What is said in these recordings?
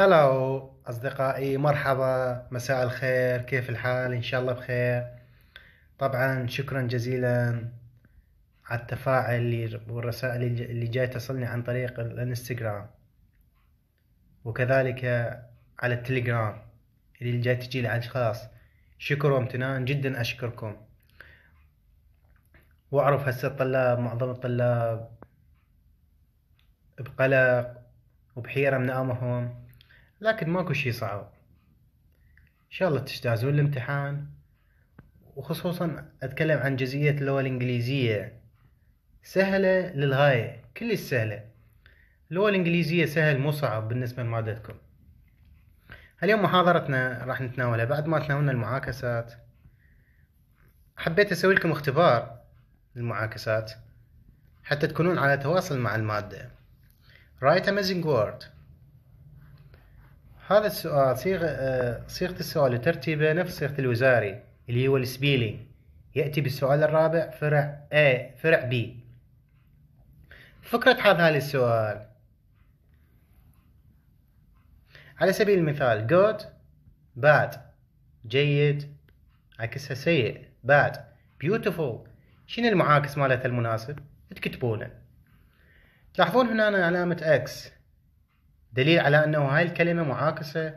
هلا أصدقائي مرحبا مساء الخير كيف الحال إن شاء الله بخير طبعا شكرا جزيلا على التفاعل والرسائل اللي جاي تصلني عن طريق الانستغرام وكذلك على التليجرام اللي جاي تجي لي على الأشخاص شكر وامتنان جدا أشكركم وأعرف هسه الطلاب معظم الطلاب بقلق وبحيرة من أمرهم لكن ماكو شي صعب ان شاء الله تجتازون الامتحان وخصوصا اتكلم عن جزئية اللغة الانجليزية سهلة للغاية كلش سهلة اللغة الانجليزية سهل مو صعب بالنسبة لمادتكم اليوم محاضرتنا راح نتناولها بعد ما تناولنا المعاكسات حبيت اسوي لكم اختبار للمعاكسات حتى تكونون على تواصل مع المادة Write amazing word هذا السؤال صيغة آه، صيغة السؤال وترتيبه نفس صيغة الوزاري اللي هو السبيلي يأتي بالسؤال الرابع فرع A فرع B فكرة هذا السؤال على سبيل المثال good bad جيد عكسها سيء bad beautiful شنو المعاكس مالتها المناسب تكتبونه تلاحظون هنا علامة X دليل على أنه هاي الكلمة معاكسة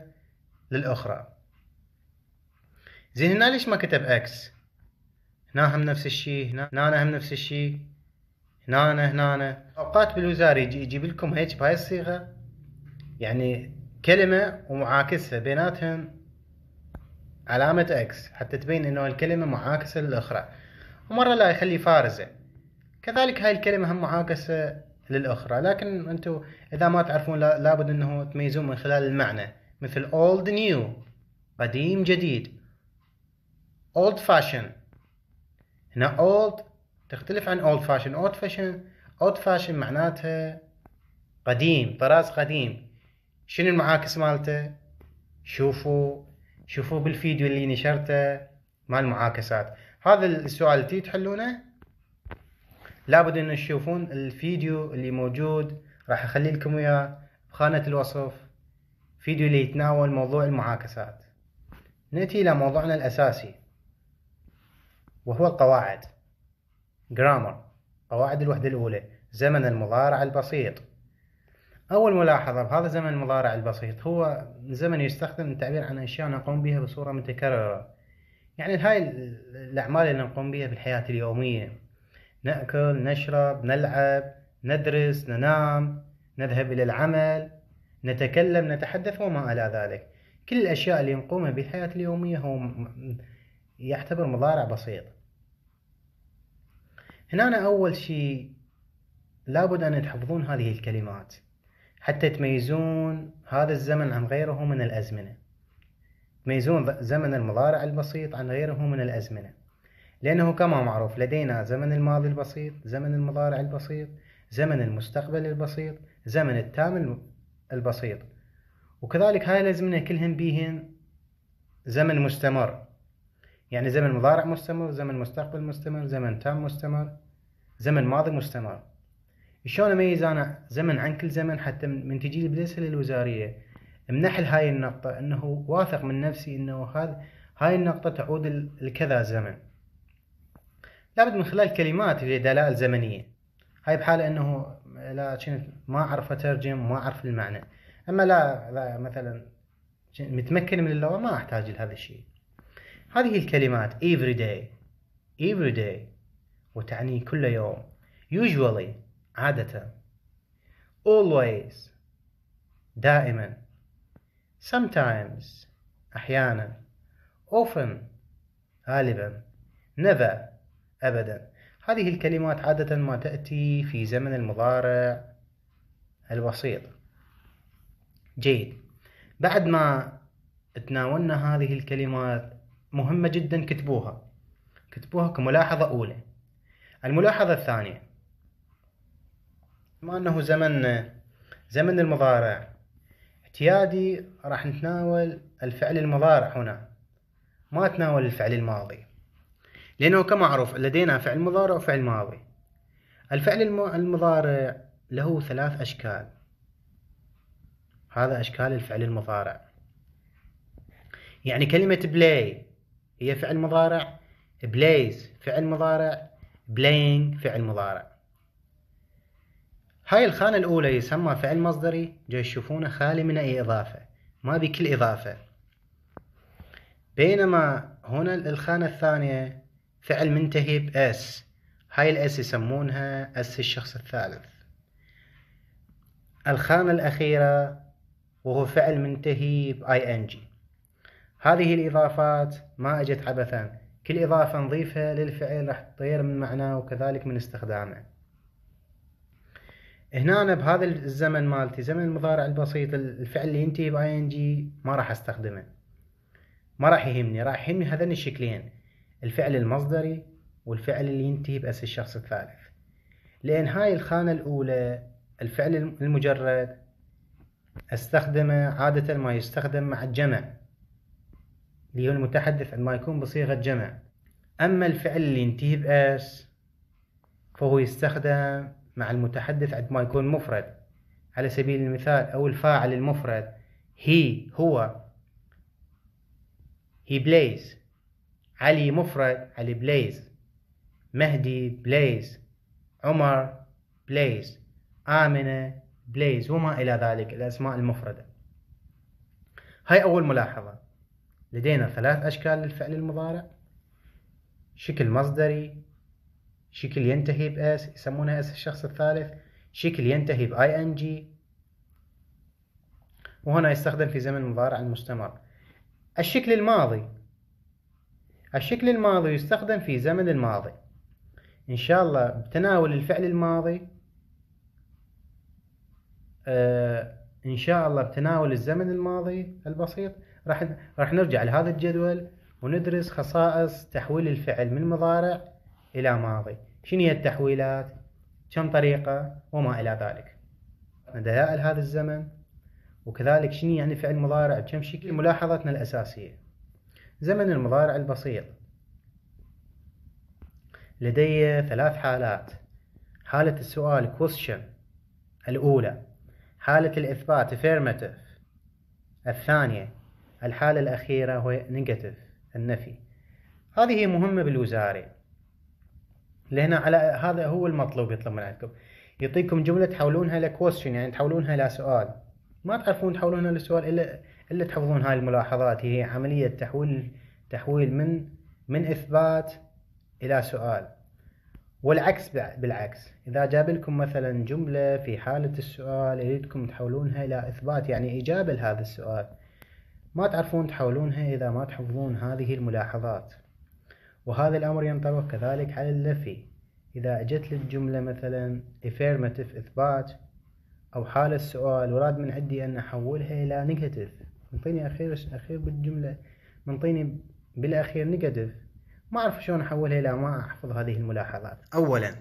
للأخرى زين هنا ليش ما كتب اكس هنا هم نفس الشيء هنا هنا هم نفس الشيء هنا هنا هنا اوقات بالوزاري يجيب لكم هيك بهاي الصيغه يعني كلمه ومعاكسة بيناتهم علامة اكس حتى تبين انه الكلمة معاكسة للاخرى ومرة لا يخلي فارزة كذلك هاي الكلمة هم معاكسة للاخرى لكن انتم اذا ما تعرفون لابد انه تميزون من خلال المعنى مثل old new قديم جديد old fashion هنا old تختلف عن old fashion old fashion old fashion معناتها قديم طراز قديم شنو المعاكس مالته شوفوا شوفوا بالفيديو اللي نشرته مال المعاكسات هذا السؤال تي تحلونه لابد ان تشوفون الفيديو اللي موجود راح اخلي لكم اياه بخانة الوصف فيديو اللي يتناول موضوع المعاكسات نأتي إلى موضوعنا الأساسي وهو القواعد جرامر قواعد الوحدة الأولى زمن المضارع البسيط أول ملاحظة بهذا زمن المضارع البسيط هو زمن يستخدم للتعبير عن أشياء نقوم بها بصورة متكررة يعني هاي الأعمال اللي نقوم بها بالحياة اليومية نأكل نشرب نلعب ندرس ننام نذهب إلى العمل نتكلم نتحدث وما إلى ذلك كل الأشياء اللي بها بالحياة اليومية هو يعتبر مضارع بسيط هنا أنا أول شيء لابد أن تحفظون هذه الكلمات حتى تميزون هذا الزمن عن غيره من الأزمنة تميزون زمن المضارع البسيط عن غيره من الأزمنة لأنه كما معروف لدينا زمن الماضي البسيط زمن المضارع البسيط زمن المستقبل البسيط زمن التام البسيط وكذلك هاي الأزمنة كلهم بيهن زمن مستمر يعني زمن مضارع مستمر زمن مستقبل مستمر زمن تام مستمر زمن ماضي مستمر شلون اميز انا زمن عن كل زمن حتى من تجي لي بالاسئله الوزاريه منحل هاي النقطه انه واثق من نفسي انه هذا هاي النقطه تعود لكذا زمن لابد من خلال كلمات لدلائل زمنية هاي بحالة انه لا كنت ما اعرف اترجم ما اعرف المعنى اما لا, لا مثلا متمكن من اللغة ما احتاج لهذا الشيء هذه الكلمات every day every day وتعني كل يوم usually عادة always دائما sometimes أحيانا often غالبا never أبدا هذه الكلمات عادة ما تأتي في زمن المضارع البسيط جيد بعد ما تناولنا هذه الكلمات مهمة جدا كتبوها كتبوها كملاحظة أولى الملاحظة الثانية بما أنه زمن زمن المضارع اعتيادي راح نتناول الفعل المضارع هنا ما تناول الفعل الماضي لأنه كما معروف لدينا فعل مضارع وفعل ماضي الفعل المضارع له ثلاث أشكال هذا أشكال الفعل المضارع يعني كلمة بلاي هي فعل مضارع بلايز فعل مضارع بلاين فعل مضارع هاي الخانة الأولى يسمى فعل مصدري جاي تشوفونه خالي من أي إضافة ما بكل إضافة بينما هنا الخانة الثانية فعل منتهي بأس هاي الأس يسمونها أس الشخص الثالث الخانة الأخيرة وهو فعل منتهي بآي إن جي هذه الإضافات ما أجت عبثا كل إضافة نضيفها للفعل راح تطير من معناه وكذلك من استخدامه هنا بهذا الزمن مالتي زمن المضارع البسيط الفعل اللي ينتهي بآي إن جي ما راح أستخدمه ما راح يهمني راح يهمني هذين الشكلين الفعل المصدري والفعل اللي ينتهي بأس الشخص الثالث لأن هاي الخانة الأولى الفعل المجرد استخدمه عادة ما يستخدم مع الجمع اللي هو المتحدث عندما يكون بصيغة جمع أما الفعل اللي ينتهي بأس فهو يستخدم مع المتحدث عندما يكون مفرد على سبيل المثال أو الفاعل المفرد هي هو he plays علي مفرد علي بلايز مهدي بلايز عمر بلايز آمنة بلايز وما إلى ذلك الأسماء المفردة هاي أول ملاحظة لدينا ثلاث أشكال للفعل المضارع شكل مصدري شكل ينتهي بأس يسمونها أس الشخص الثالث شكل ينتهي بآي إن جي وهنا يستخدم في زمن المضارع المستمر الشكل الماضي الشكل الماضي يستخدم في زمن الماضي إن شاء الله بتناول الفعل الماضي آه إن شاء الله بتناول الزمن الماضي البسيط راح راح نرجع لهذا الجدول وندرس خصائص تحويل الفعل من مضارع إلى ماضي شنو هي التحويلات كم طريقة وما إلى ذلك دلائل هذا الزمن وكذلك شنو يعني فعل مضارع بكم شكل ملاحظتنا الأساسية زمن المضارع البسيط لدي ثلاث حالات حالة السؤال question الأولى حالة الإثبات affirmative الثانية الحالة الأخيرة هو negative النفي هذه مهمة بالوزارة لهنا على هذا هو المطلوب يطلب من عندكم يعطيكم جملة تحولونها لكويستشن يعني تحولونها لسؤال ما تعرفون تحولونها لسؤال إلا الا تحفظون هاي الملاحظات هي عملية تحويل تحويل من من اثبات الى سؤال والعكس بالعكس اذا جاب لكم مثلا جملة في حالة السؤال يريدكم تحولونها الى اثبات يعني اجابة لهذا السؤال ما تعرفون تحولونها اذا ما تحفظون هذه الملاحظات وهذا الامر ينطبق كذلك على اللفي إذا أجت لي الجملة مثلا affirmative إثبات أو حالة السؤال وراد من عندي أن أحولها إلى negative منطيني اخير اخير بالجمله منطيني بالاخير نيجاتيف ما اعرف شلون احولها الى ما احفظ هذه الملاحظات اولا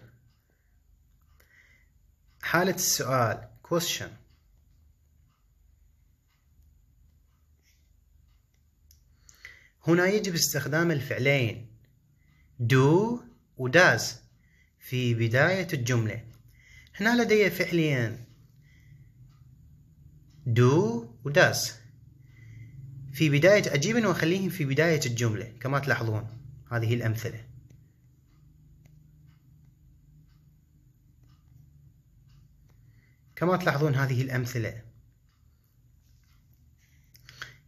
حالة السؤال question هنا يجب استخدام الفعلين do و does في بداية الجملة هنا لدي فعلين do و does في بداية أجيبن وأخليهم في بداية الجملة كما تلاحظون هذه الأمثلة كما تلاحظون هذه الأمثلة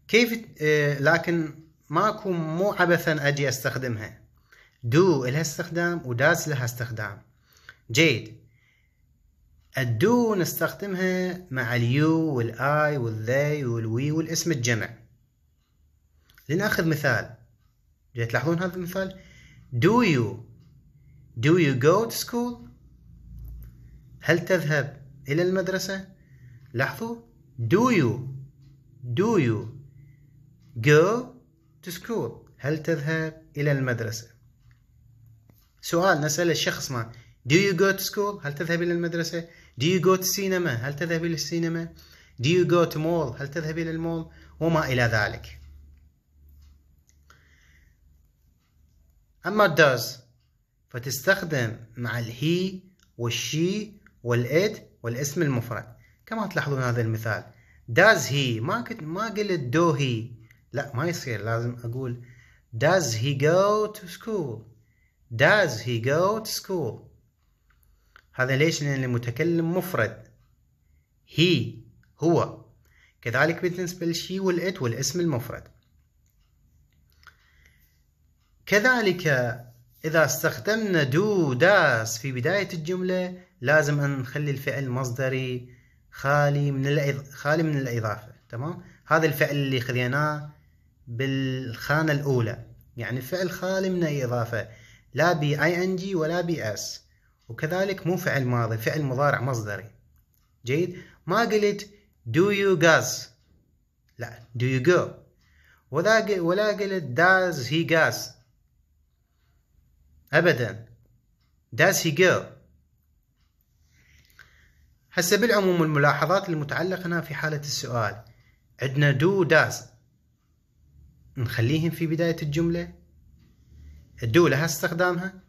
كيف آه، لكن ماكو مو عبثا أجي أستخدمها دو لها استخدام وداز لها استخدام جيد الدو نستخدمها مع اليو والاي والذي والوي والاسم الجمع لنأخذ مثال جاي تلاحظون هذا المثال do you do you go to school هل تذهب إلى المدرسة لاحظوا do you do you go to school هل تذهب إلى المدرسة سؤال نسأل الشخص ما do you go to school هل تذهب إلى المدرسة do you go to cinema هل تذهب إلى السينما do you go to mall هل تذهب إلى المول وما إلى ذلك أما does فتستخدم مع الهي والشي والإت والاسم المفرد كما تلاحظون هذا المثال does he ما كنت ما قلت do he لا ما يصير لازم أقول does he go to school does he go to school هذا ليش لأن المتكلم مفرد he هو كذلك بالنسبة للشي والإت والاسم المفرد كذلك إذا استخدمنا دو داس في بداية الجملة لازم أن نخلي الفعل مصدري خالي من الإض... خالي من الإضافة تمام هذا الفعل اللي خذيناه بالخانة الأولى يعني فعل خالي من أي إضافة لا بي اي ان جي ولا بي اس وكذلك مو فعل ماضي فعل مضارع مصدري جيد ما قلت do you guys لا do you go ولا قلت does he gas أبدا does he go هسه بالعموم الملاحظات المتعلقة هنا في حالة السؤال عندنا do does نخليهم في بداية الجملة do لها استخدامها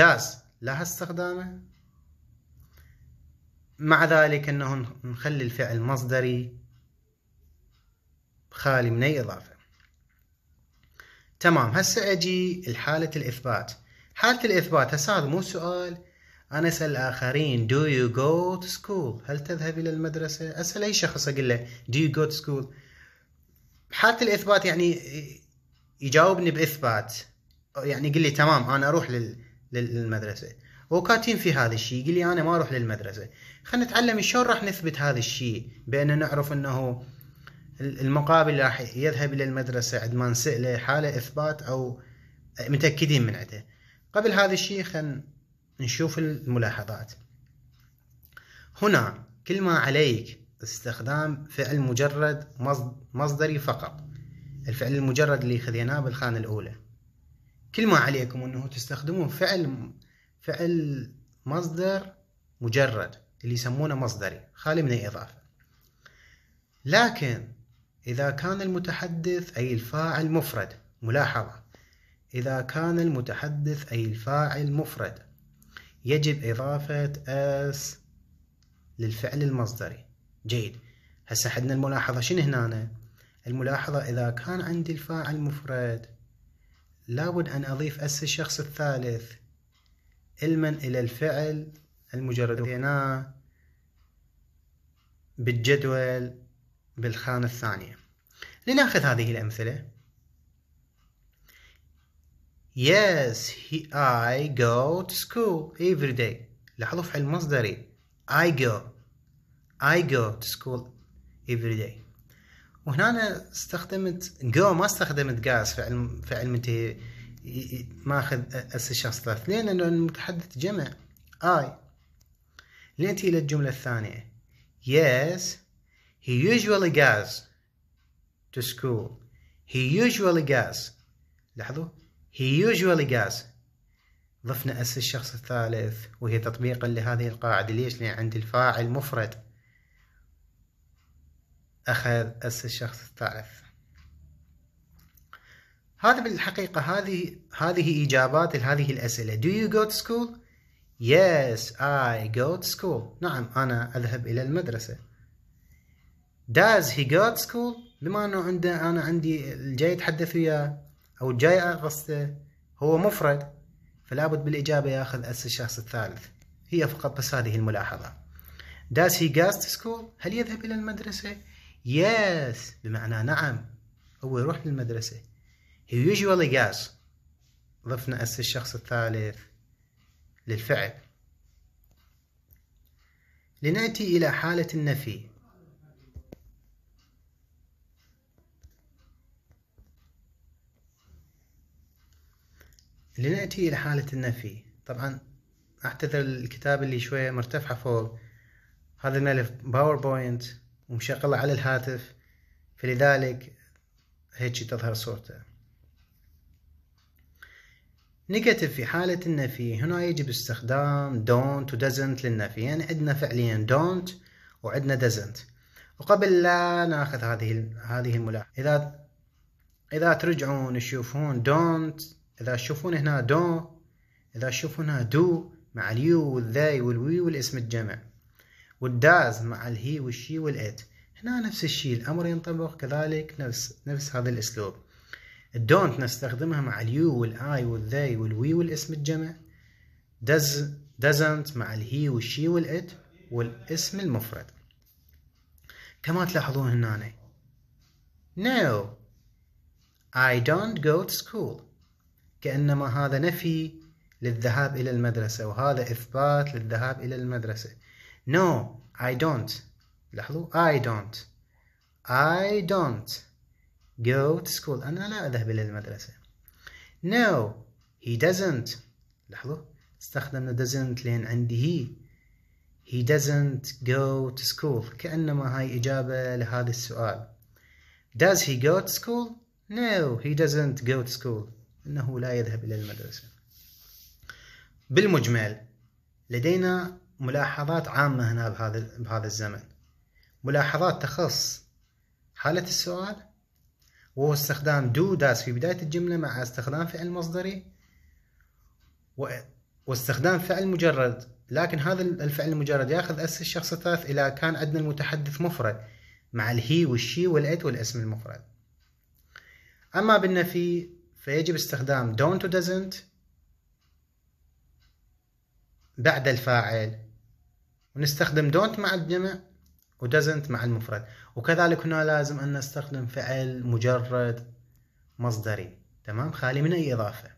does لها استخدامها مع ذلك أنه نخلي الفعل مصدري خالي من أي إضافة تمام هسه اجي لحالة الاثبات حالة الاثبات هسه هذا مو سؤال انا اسال الاخرين do you go to school هل تذهب الى المدرسة اسال اي شخص اقول له do you go to school حالة الاثبات يعني يجاوبني باثبات يعني يقول لي تمام انا اروح للمدرسة وكاتين في هذا الشيء يقول لي انا ما اروح للمدرسة خلينا نتعلم شلون راح نثبت هذا الشيء بان نعرف انه المقابل راح يذهب الى المدرسه عند ما نساله حاله اثبات او متاكدين من عده قبل هذا الشيء خلينا نشوف الملاحظات هنا كل ما عليك استخدام فعل مجرد مصدري فقط الفعل المجرد اللي خذيناه بالخانة الأولى كل ما عليكم أنه تستخدمون فعل فعل مصدر مجرد اللي يسمونه مصدري خالي من الإضافة لكن إذا كان المتحدث أي الفاعل مفرد ملاحظة إذا كان المتحدث أي الفاعل مفرد يجب إضافة اس للفعل المصدري جيد هسه حدنا الملاحظة شنو هنا الملاحظة إذا كان عندي الفاعل مفرد لابد أن أضيف اس الشخص الثالث المن إلى الفعل المجرد هنا بالجدول بالخانة الثانية لنأخذ هذه الأمثلة Yes, he, I go to school every day لاحظوا فعل مصدري I go I go to school every day وهنا أنا استخدمت go ما استخدمت guys فعل فعل منتهي ماخذ أس الشخص ثلاث لأن المتحدث جمع I لين إلى للجملة الثانية Yes He usually goes to school. He usually goes. لاحظوا He usually goes. ضفنا اس الشخص الثالث وهي تطبيقا لهذه القاعدة ليش؟ لأن عند الفاعل مفرد أخذ اس الشخص الثالث هذا بالحقيقة هذه هذه إجابات لهذه الأسئلة Do you go to school? Yes I go to school نعم أنا أذهب إلى المدرسة داز هي جيرل سكول بما انه عنده انا عندي الجاي اتحدث وياه او الجاي قصده هو مفرد فلا بد بالاجابه ياخذ اس الشخص الثالث هي فقط بس هذه الملاحظه داز هي جاست سكول هل يذهب الى المدرسه يس بمعنى نعم هو يروح للمدرسه هي يوجوالي جاز ضفنا اس الشخص الثالث للفعل لنأتي إلى حالة النفي لنأتي إلى حالة النفي طبعا أعتذر الكتاب اللي شوية مرتفعة فوق هذا الملف باوربوينت ومشغلة على الهاتف فلذلك هيك تظهر صورته نيجاتيف في حالة النفي هنا يجب استخدام don't و doesn't للنفي يعني عندنا فعليا don't وعندنا doesn't وقبل لا ناخذ هذه هذه الملاحظة إذا إذا ترجعون تشوفون don't إذا تشوفون هنا دون إذا تشوفون هنا دو مع اليو والذاي والوي والاسم الجمع والداز مع الهي والشي والإت هنا نفس الشيء الأمر ينطبق كذلك نفس نفس هذا الأسلوب الدونت نستخدمها مع اليو والآي والذاي والوي والاسم الجمع دز doesn't مع الهي والشي والإت والاسم المفرد كما تلاحظون هنا no I don't go to school كأنما هذا نفي للذهاب إلى المدرسة وهذا إثبات للذهاب إلى المدرسة No I don't لاحظوا I don't I don't go to school أنا لا أذهب إلى المدرسة No he doesn't لاحظوا استخدمنا doesn't لأن عندي he he doesn't go to school كأنما هاي إجابة لهذا السؤال Does he go to school? No, he doesn't go to school أنه لا يذهب إلى المدرسة بالمجمل لدينا ملاحظات عامة هنا بهذا بهذا الزمن ملاحظات تخص حالة السؤال وهو استخدام دو داس في بداية الجملة مع استخدام فعل مصدري واستخدام فعل مجرد لكن هذا الفعل المجرد ياخذ اس الشخص الثالث إذا كان عندنا المتحدث مفرد مع الهي والشي والات والاسم المفرد أما بالنفي فيجب استخدام don't و doesn't بعد الفاعل ونستخدم don't مع الجمع و doesn't مع المفرد وكذلك هنا لازم أن نستخدم فعل مجرد مصدري تمام خالي من أي إضافة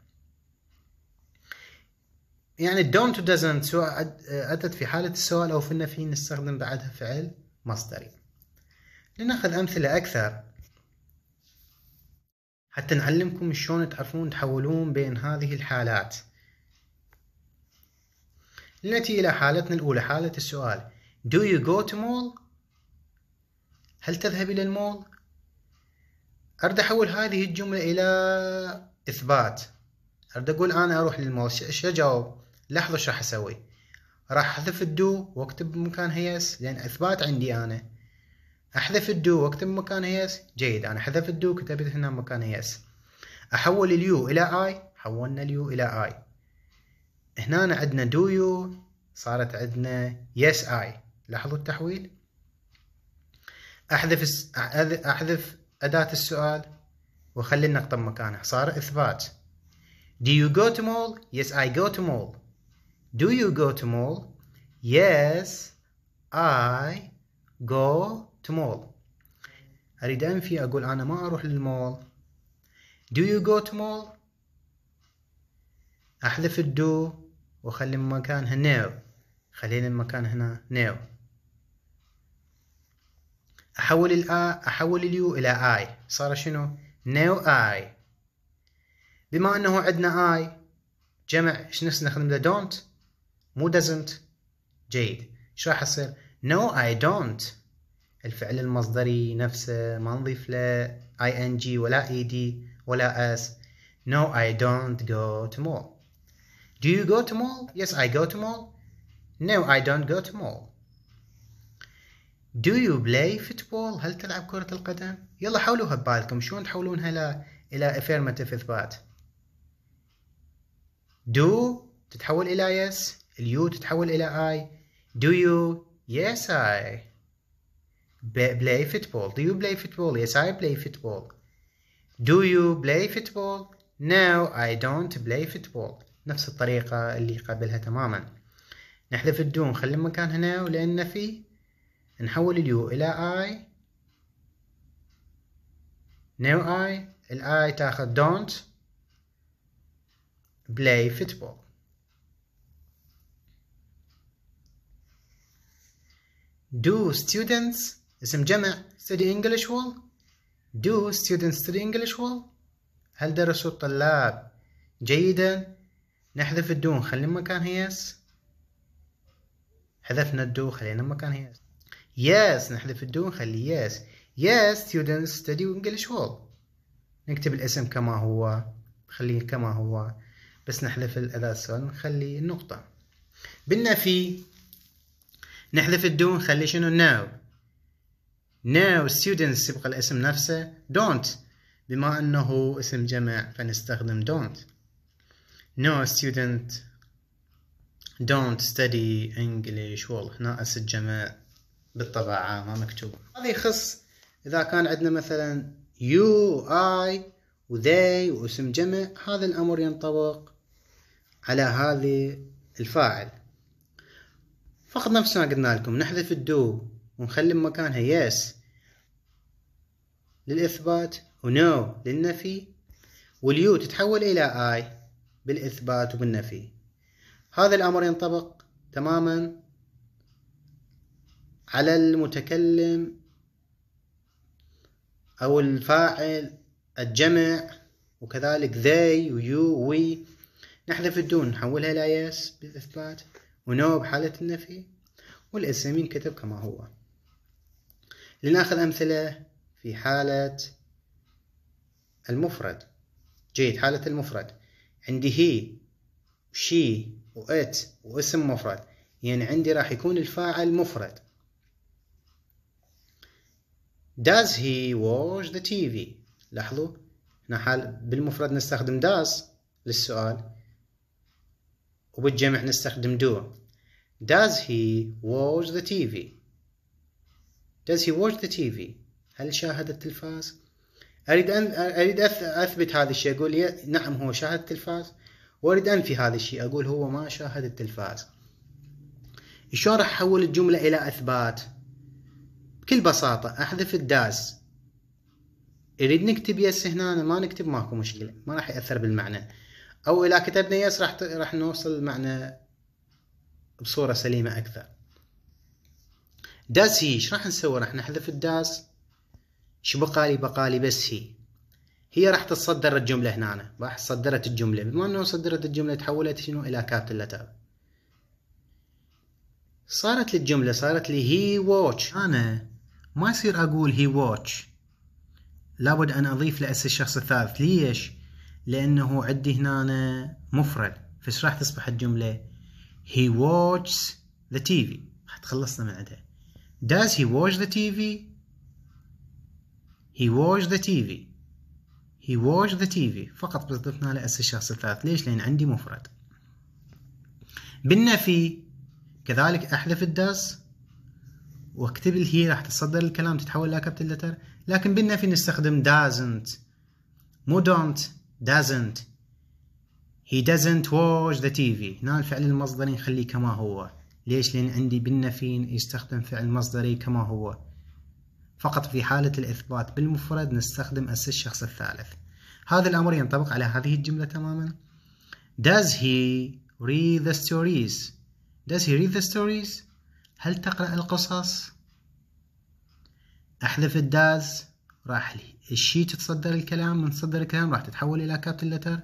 يعني don't و doesn't سواء أتت في حالة السؤال أو في النفي نستخدم بعدها فعل مصدري لنأخذ أمثلة أكثر حتى نعلمكم شلون تعرفون تحولون بين هذه الحالات لنأتي إلى حالتنا الأولى حالة السؤال Do you go to mall؟ هل تذهب إلى المول؟ أرد أحول هذه الجملة إلى إثبات أرد أقول أنا أروح للمول شو أجاوب؟ لحظة شو راح أسوي؟ راح أحذف الدو وأكتب مكان هيس لأن إثبات عندي أنا أحذف الدو وأكتب مكان يس جيد أنا حذفت الدو كتبت هنا مكان يس أحول اليو إلى آي حولنا اليو إلى آي هنا عندنا دو يو صارت عندنا يس آي لاحظوا التحويل أحذف أحذف أداة السؤال وأخلي النقطة بمكانها صار إثبات Do you go to mall? Yes, I go to mall. Do you go to mall? Yes, I go to mall أريد أنفي أقول أنا ما أروح للمول do you go to mall أحذف الدو وأخلي المكان مكانها no خلينا المكان هنا no أحول الآ أحول اليو إلى I صار شنو no I بما أنه عندنا I جمع ايش نستخدم ذا دونت مو doesn't جيد ايش راح يصير no I don't الفعل المصدري نفسه ما نضيف له ing ولا ed ولا as No I don't go to mall Do you go to mall? Yes I go to mall No I don't go to mall Do you play football? هل تلعب كرة القدم؟ يلا حولوها ببالكم شلون تحولونها إلى إلى affirmative إثبات Do تتحول إلى yes اليو تتحول إلى I Do you Yes I play football do you play football yes I play football do you play football no I don't play football نفس الطريقة اللي قبلها تماما نحذف الدو نخلي مكان هنا ولأن في نحول اليو إلى I no I الآي تاخذ don't play football do students اسم جمع study English will do students study English will هل درسوا الطلاب جيدا نحذف الدون خلي مكان هيس حذفنا الدو خلينا مكان هيس yes نحذف الدون خلي yes yes students study English well نكتب الاسم كما هو خليه كما هو بس نحذف الأداة السؤال نخلي النقطة بالنفي نحذف الدون خلي شنو no now students يبقى الاسم نفسه don't بما أنه اسم جمع فنستخدم don't no student don't study English والله هنا الجمع بالطبع ما مكتوب هذا يخص إذا كان عندنا مثلا you I و they واسم جمع هذا الأمر ينطبق على هذه الفاعل فقط نفس ما قلنا لكم نحذف الدو ونخلي مكانها يس للإثبات ونو no للنفي واليو تتحول إلى آي بالإثبات وبالنفي هذا الأمر ينطبق تماما على المتكلم أو الفاعل الجمع وكذلك they ويو we نحذف الدون نحولها إلى yes بالإثبات ونو بحالة النفي والاسم ينكتب كما هو لناخذ أمثلة في حالة المفرد جيد حالة المفرد عندي هي وشي وات واسم مفرد يعني عندي راح يكون الفاعل مفرد does he watch the TV لاحظوا هنا حال بالمفرد نستخدم does للسؤال وبالجمع نستخدم do does he watch the TV Does he watch the TV? هل شاهد التلفاز؟ أريد أن أريد أثبت هذا الشيء أقول نعم هو شاهد التلفاز وأريد أنفي هذا الشيء أقول هو ما شاهد التلفاز شلون راح أحول الجملة إلى إثبات؟ بكل بساطة أحذف الداز أريد نكتب يس هنا ما نكتب ماكو مشكلة ما راح يأثر بالمعنى أو إذا كتبنا يس راح راح نوصل المعنى بصورة سليمة أكثر داس هي ايش راح نسوي راح نحذف الداس شو بقالي بقالي بس هي هي راح تتصدر الجملة هنا راح صدرت الجملة بما انه صدرت الجملة تحولت شنو الى كابتل لتر صارت للجملة الجملة صارت لي هي واتش انا ما يصير اقول هي واتش لابد ان اضيف لأس الشخص الثالث ليش لانه عندي هنا مفرد فايش راح تصبح الجملة he watches the TV راح تخلصنا من عندها Does he watch the TV? He watch the TV. He watch the TV. فقط بضفنا له اس الشخص الثالث، ليش؟ لأن عندي مفرد. بالنفي كذلك احذف الداس واكتب الهي راح تتصدر الكلام تتحول إلى كابتن لتر، لكن بالنفي نستخدم doesn't مو don't doesn't. He doesn't watch the TV. هنا الفعل المصدري نخليه كما هو. ليش لأن عندي بالنفي يستخدم فعل مصدري كما هو فقط في حالة الإثبات بالمفرد نستخدم أس الشخص الثالث هذا الأمر ينطبق على هذه الجملة تماما Does he read the stories? Does he read the stories? هل تقرأ القصص؟ أحذف الداز راح الشي تتصدر الكلام من صدر الكلام راح تتحول إلى كابتل لتر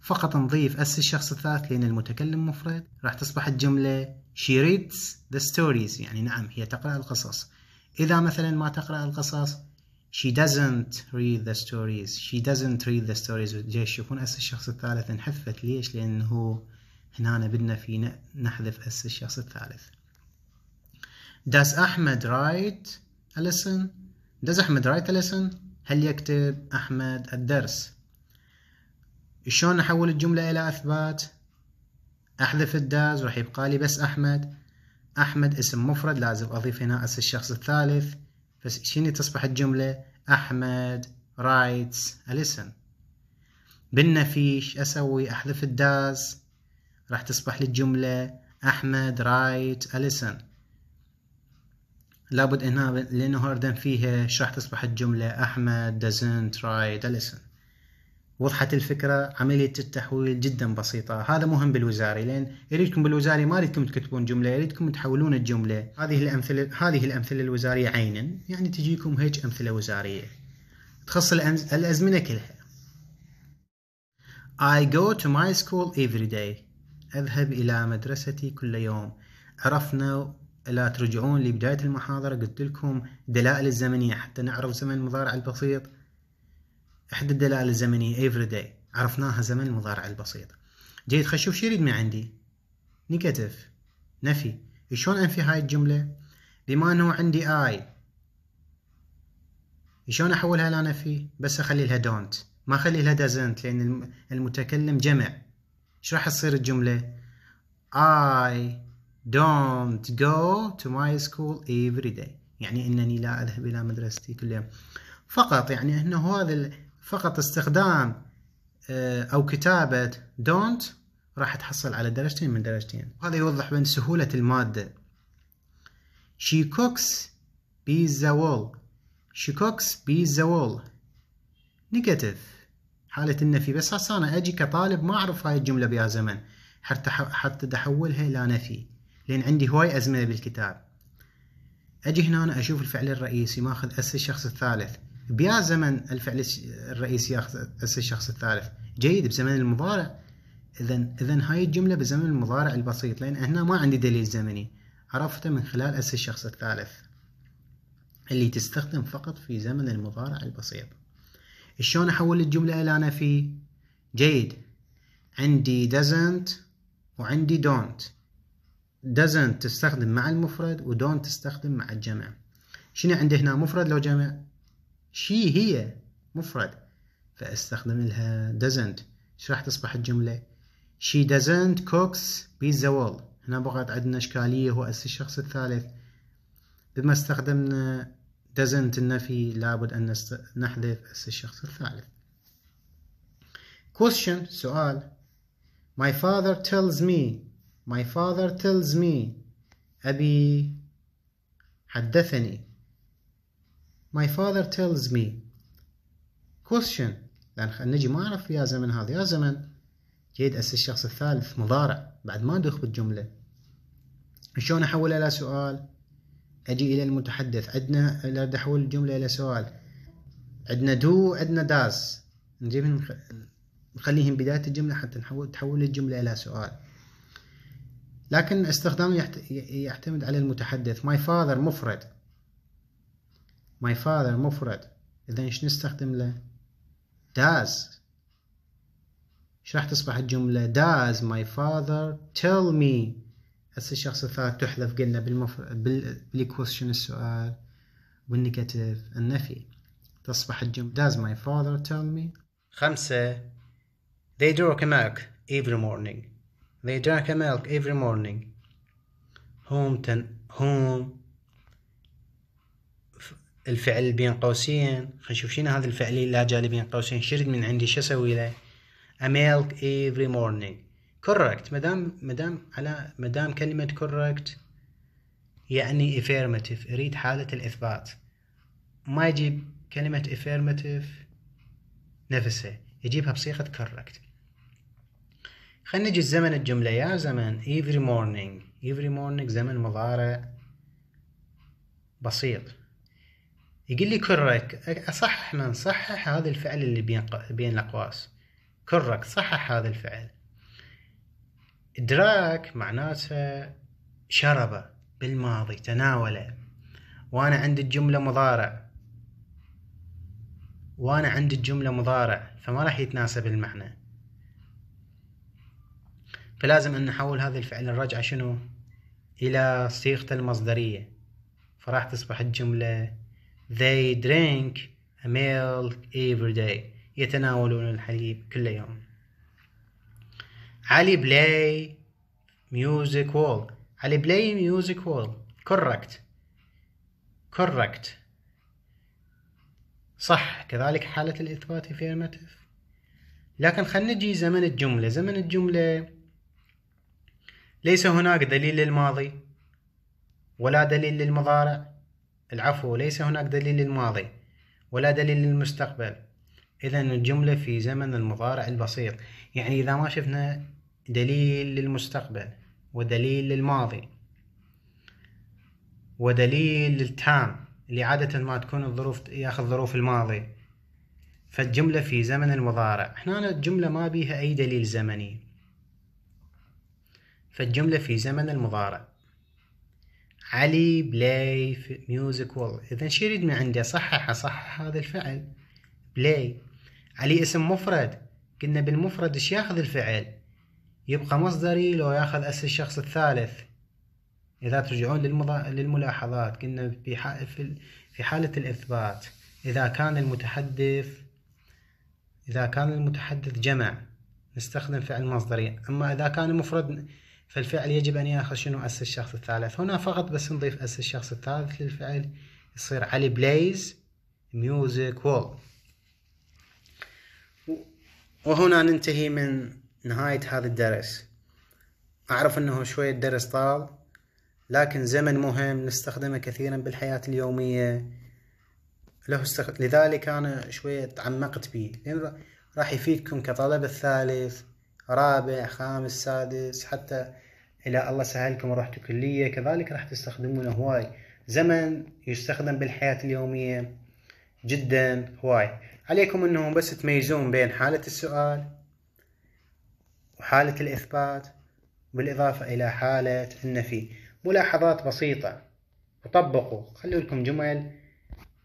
فقط نضيف أس الشخص الثالث لأن المتكلم مفرد راح تصبح الجملة she reads the stories يعني نعم هي تقرأ القصص إذا مثلا ما تقرأ القصص she doesn't read the stories she doesn't read the stories ليش شوفون أس الشخص الثالث انحذفت ليش لأنه هنا بدنا في نحذف أس الشخص الثالث does أحمد write a lesson does أحمد write a lesson هل يكتب أحمد الدرس شلون نحول الجملة إلى أثبات أحذف الداز راح يبقى لي بس أحمد أحمد اسم مفرد لازم أضيف هنا اسم الشخص الثالث بس شنو تصبح الجملة أحمد رايتس اليسن بالنفيش أسوي أحذف الداز راح تصبح لي الجملة أحمد رايت أليسن لابد انها لانه هاردن فيها ايش راح تصبح الجملة أحمد doesn't write أليسن lesson وضحت الفكرة عملية التحويل جدا بسيطة هذا مهم بالوزاري لأن يريدكم بالوزاري ما يريدكم تكتبون جملة يريدكم تحولون الجملة هذه الأمثلة هذه الأمثلة الوزارية عينا يعني تجيكم هيك أمثلة وزارية تخص الأزمنة كلها I go to my school every day أذهب إلى مدرستي كل يوم عرفنا لا ترجعون لبداية المحاضرة قلت لكم دلائل الزمنية حتى نعرف زمن المضارع البسيط إحدى الدلائل الزمنية every day عرفناها زمن المضارع البسيط جيد خشوف شو يريد من عندي؟ نيجاتيف نفي شلون انفي هاي الجملة؟ بما انه عندي اي شلون احولها الى نفي؟ بس اخلي لها دونت ما اخلي لها دازنت لان المتكلم جمع ايش راح تصير الجملة؟ I don't go to my school every day يعني انني لا اذهب الى مدرستي كل يوم فقط يعني انه هذا فقط استخدام آه، أو كتابة don't راح تحصل على درجتين من درجتين وهذا يوضح بين سهولة المادة she cooks pizza wall she cooks pizza wall negative حالة النفي بس هسه أنا أجي كطالب ما أعرف هاي الجملة بيا زمن حتى حتى أحولها إلى نفي لأن عندي هواي أزمنة بالكتاب أجي هنا أنا أشوف الفعل الرئيسي ماخذ أس الشخص الثالث بيا زمن الفعل الرئيسي الشخص الثالث جيد بزمن المضارع اذا اذا هاي الجمله بزمن المضارع البسيط لان هنا ما عندي دليل زمني عرفته من خلال اس الشخص الثالث اللي تستخدم فقط في زمن المضارع البسيط شلون احول الجمله الى نفي جيد عندي doesn't وعندي don't doesn't تستخدم مع المفرد و don't تستخدم مع الجمع شنو عندي هنا مفرد لو جمع شي هي مفرد فاستخدم لها doesn't ايش راح تصبح الجملة she doesn't cooks pizza wall هنا بقت عندنا اشكالية هو اس الشخص الثالث بما استخدمنا doesn't النفي لابد ان نحذف اس الشخص الثالث question سؤال my father tells me my father tells me أبي حدثني My father tells me question لأن خلينا نجي ما أعرف يا زمن هذا يا زمن جيد أس الشخص الثالث مضارع بعد ما ندخل بالجملة شلون أحول إلى سؤال أجي إلى المتحدث عندنا أريد أحول الجملة إلى سؤال عندنا دو عندنا داز نجيبهم نخليهم بداية الجملة حتى نحول تحول الجملة إلى سؤال لكن استخدامه يحتمد على المتحدث my father مفرد my father مفرد اذا ايش نستخدم له does ايش راح تصبح الجمله does my father tell me هسه الشخص الثالث تحذف قلنا بالمفرد بال بالكويشن السؤال والنيجاتيف النفي تصبح الجمله does my father tell me خمسه they drink milk every morning they drink milk every morning whom ten whom الفعل بين قوسين خلينا نشوف شنو هذا الفعل اللي جالي بين قوسين شرد من عندي شو اسوي له؟ a milk every morning correct مدام مدام على مدام كلمة correct يعني affirmative اريد حالة الاثبات ما يجيب كلمة affirmative نفسها يجيبها بصيغة correct خلينا نجي زمن الجملة يا زمن every morning every morning زمن مضارع بسيط يقول لي كرك اصحح من صحح هذا الفعل اللي بين بين الاقواس كرك صحح هذا الفعل دراك معناته شرب بالماضي تناوله وانا عندي الجمله مضارع وانا عندي الجمله مضارع فما راح يتناسب المعنى فلازم ان نحول هذا الفعل الرجعه شنو الى صيغته المصدريه فراح تصبح الجمله They drink a milk every day يتناولون الحليب كل يوم علي بلاي music wall علي بلاي music wall correct correct صح كذلك حالة الإثبات affirmative لكن خلنا نجي زمن الجملة زمن الجملة ليس هناك دليل للماضي ولا دليل للمضارع العفو ليس هناك دليل للماضي ولا دليل للمستقبل إذا الجملة في زمن المضارع البسيط يعني إذا ما شفنا دليل للمستقبل ودليل للماضي ودليل للتام اللي عادة ما تكون الظروف ياخذ ظروف الماضي فالجملة في زمن المضارع هنا الجملة ما بيها أي دليل زمني فالجملة في زمن المضارع علي بلاي ميوزك وورد اذا شو يريد من عنده صحح اصحح هذا الفعل بلاي علي اسم مفرد قلنا بالمفرد ايش ياخذ الفعل يبقى مصدري لو ياخذ اس الشخص الثالث اذا ترجعون للمضا... للملاحظات قلنا في, ح... في حاله الاثبات اذا كان المتحدث اذا كان المتحدث جمع نستخدم فعل مصدري اما اذا كان مفرد فالفعل يجب أن يأخذ شنو أس الشخص الثالث هنا فقط بس نضيف أس الشخص الثالث للفعل يصير علي بلايز ميوزك وول وهنا ننتهي من نهاية هذا الدرس أعرف أنه شوية درس طال لكن زمن مهم نستخدمه كثيرا بالحياة اليومية له استخد... لذلك أنا شوية تعمقت به لأن راح يفيدكم كطلب الثالث رابع خامس سادس حتى إلى الله سهلكم رحتوا كلية كذلك راح تستخدمونه هواي زمن يستخدم بالحياة اليومية جدا هواي عليكم انهم بس تميزون بين حالة السؤال وحالة الإثبات بالإضافة إلى حالة النفي ملاحظات بسيطة وطبقوا خلوا لكم جمل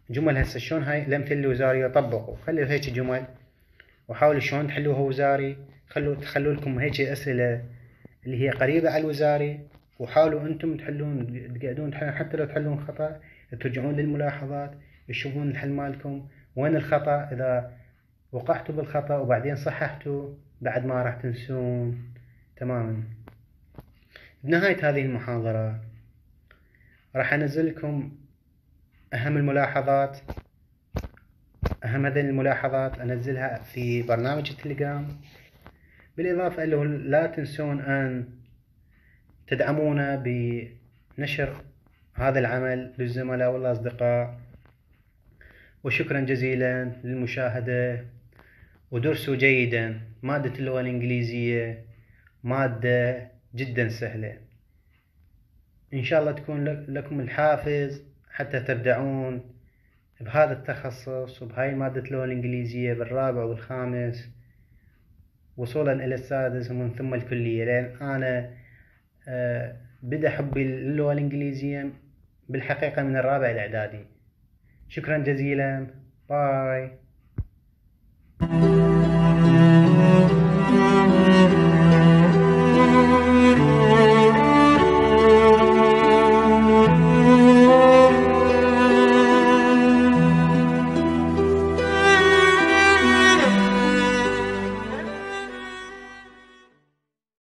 جمل هسه شلون هاي الامثله الوزاريه طبقوا خلوا هيك جمل وحاولوا شلون تحلوها وزاري خلوا تخلوا لكم هيك اسئله اللي هي قريبه على الوزاري وحاولوا انتم تحلون تقعدون حتى لو تحلون خطا ترجعون للملاحظات تشوفون الحل مالكم وين الخطا اذا وقعتوا بالخطا وبعدين صححتوا بعد ما راح تنسون تماما بنهايه هذه المحاضره راح انزل لكم اهم الملاحظات اهم هذه الملاحظات انزلها في برنامج التليجرام بالاضافه إلى لا تنسون ان تدعمونا بنشر هذا العمل للزملاء والاصدقاء وشكرا جزيلا للمشاهده ودرسوا جيدا ماده اللغه الانجليزيه ماده جدا سهله ان شاء الله تكون لكم الحافز حتى تبدعون بهذا التخصص وبهاي ماده اللغه الانجليزيه بالرابع والخامس وصولا إلى السادس ومن ثم الكلية لأن أنا آه، بدأ حبي للغة الإنجليزية بالحقيقة من الرابع الإعدادي شكرا جزيلا باي